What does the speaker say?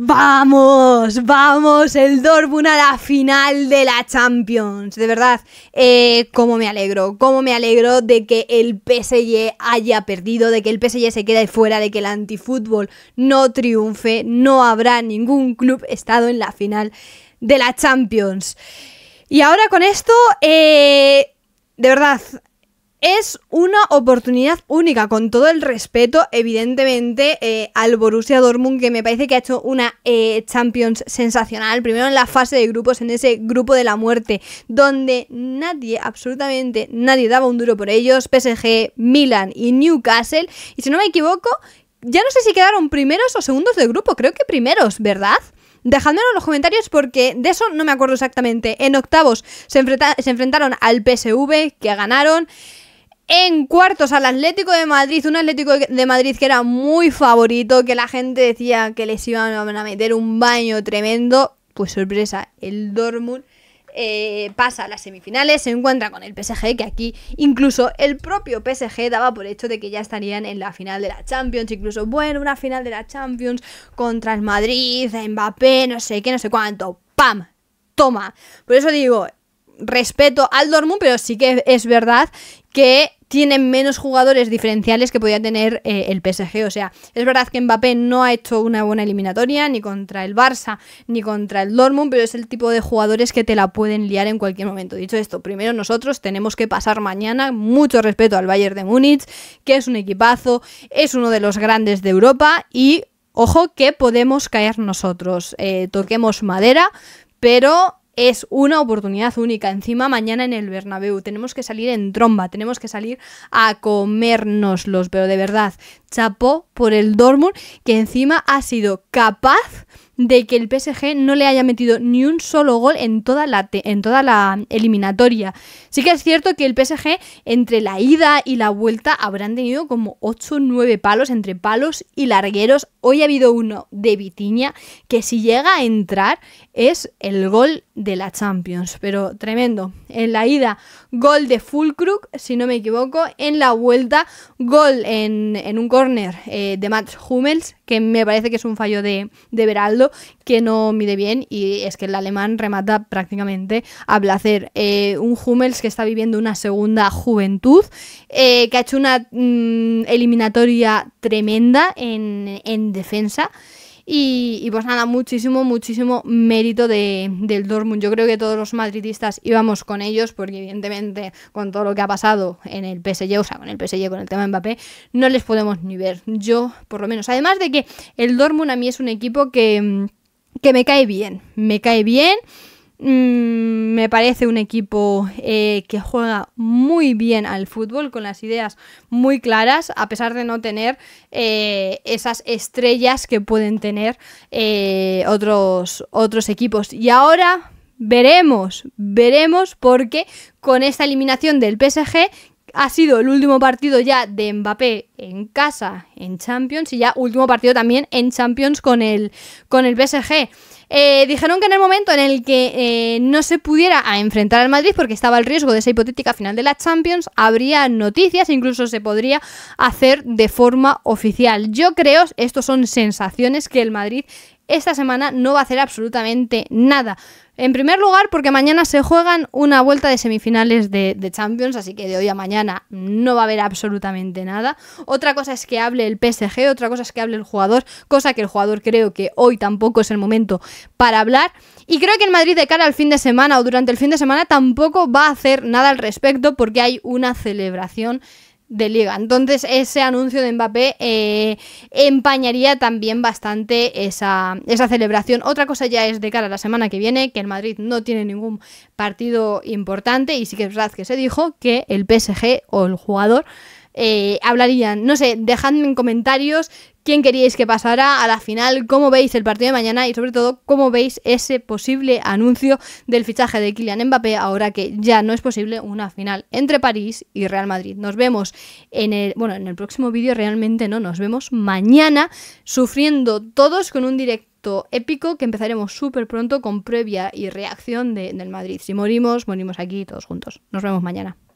Vamos, vamos, el Dortmund a la final de la Champions. De verdad, eh, cómo me alegro, cómo me alegro de que el PSG haya perdido, de que el PSG se quede fuera, de que el antifútbol no triunfe. No habrá ningún club estado en la final de la Champions. Y ahora con esto, eh, de verdad, es una oportunidad única, con todo el respeto, evidentemente, eh, al Borussia Dortmund, que me parece que ha hecho una eh, Champions sensacional. Primero en la fase de grupos, en ese grupo de la muerte, donde nadie, absolutamente nadie, daba un duro por ellos. PSG, Milan y Newcastle. Y si no me equivoco, ya no sé si quedaron primeros o segundos de grupo, creo que primeros, ¿verdad? Dejadmelo en los comentarios porque de eso no me acuerdo exactamente. En octavos se enfrentaron al PSV, que ganaron en cuartos al Atlético de Madrid, un Atlético de Madrid que era muy favorito, que la gente decía que les iban a meter un baño tremendo, pues sorpresa, el Dortmund eh, pasa a las semifinales, se encuentra con el PSG, que aquí incluso el propio PSG daba por hecho de que ya estarían en la final de la Champions, incluso, bueno, una final de la Champions contra el Madrid, Mbappé, no sé qué, no sé cuánto, ¡pam! Toma. Por eso digo, respeto al Dortmund, pero sí que es verdad que tiene menos jugadores diferenciales que podía tener eh, el PSG. O sea, es verdad que Mbappé no ha hecho una buena eliminatoria, ni contra el Barça, ni contra el Dortmund, pero es el tipo de jugadores que te la pueden liar en cualquier momento. Dicho esto, primero nosotros tenemos que pasar mañana mucho respeto al Bayern de Múnich, que es un equipazo, es uno de los grandes de Europa y... Ojo que podemos caer nosotros. Eh, toquemos madera, pero es una oportunidad única. Encima mañana en el Bernabéu tenemos que salir en tromba, tenemos que salir a comérnoslos, pero de verdad, chapó por el Dortmund que encima ha sido capaz de que el PSG no le haya metido ni un solo gol en toda la, en toda la eliminatoria. Sí que es cierto que el PSG entre la ida y la vuelta habrán tenido como 8 o 9 palos entre palos y largueros. Hoy ha habido uno de Vitiña que si llega a entrar es el gol de la Champions, pero tremendo. En la ida gol de Fulcrook si no me equivoco, en la vuelta gol en, un córner eh, de Max Hummels, que me parece que es un fallo de, de que no mide bien y es que el alemán remata prácticamente a placer. Eh, un Hummels que está viviendo una segunda juventud, eh, que ha hecho una mm, eliminatoria tremenda en, en defensa. Y, pues nada, muchísimo, muchísimo mérito de, del Dortmund. Yo creo que todos los madridistas íbamos con ellos, porque evidentemente con todo lo que ha pasado en el PSG, o sea, con el PSG, con el tema de Mbappé, no les podemos ni ver. Yo, por lo menos. Además de que el Dortmund a mí es un equipo que, que me cae bien. Me cae bien. Mm, me parece un equipo eh, que juega muy bien al fútbol, con las ideas muy claras, a pesar de no tener eh, esas estrellas que pueden tener eh, otros, otros equipos. Y ahora veremos, veremos, porque con esta eliminación del PSG ha sido el último partido ya de Mbappé en casa en Champions y ya último partido también en Champions con el, con el PSG. Eh, dijeron que en el momento en el que eh, no se pudiera enfrentar al Madrid, porque estaba el riesgo de esa hipotética final de la Champions, habría noticias, incluso se podría hacer de forma oficial. Yo creo, estos son sensaciones que el Madrid esta semana no va a hacer absolutamente nada. En primer lugar, porque mañana se juegan una vuelta de semifinales de, Champions, así que de hoy a mañana no va a haber absolutamente nada. Otra cosa es que hable el PSG, otra cosa es que hable el jugador, cosa que el jugador creo que hoy tampoco es el momento para hablar. Y creo que en Madrid de cara al fin de semana o durante el fin de semana tampoco va a hacer nada al respecto porque hay una celebración de liga. Entonces ese anuncio de Mbappé eh, empañaría también bastante esa, esa, celebración. Otra cosa ya es de cara a la semana que viene, que el Madrid no tiene ningún partido importante y sí que es verdad que se dijo que el PSG o el jugador eh, hablarían. No sé, dejadme en comentarios quién queríais que pasara a la final, cómo veis el partido de mañana y sobre todo cómo veis ese posible anuncio del fichaje de Kylian Mbappé ahora que ya no es posible una final entre París y Real Madrid. Nos vemos en el, bueno, en el próximo vídeo realmente no, nos vemos mañana sufriendo todos con un directo épico que empezaremos súper pronto con previa y reacción del Madrid. Si morimos, morimos aquí todos juntos. Nos vemos mañana.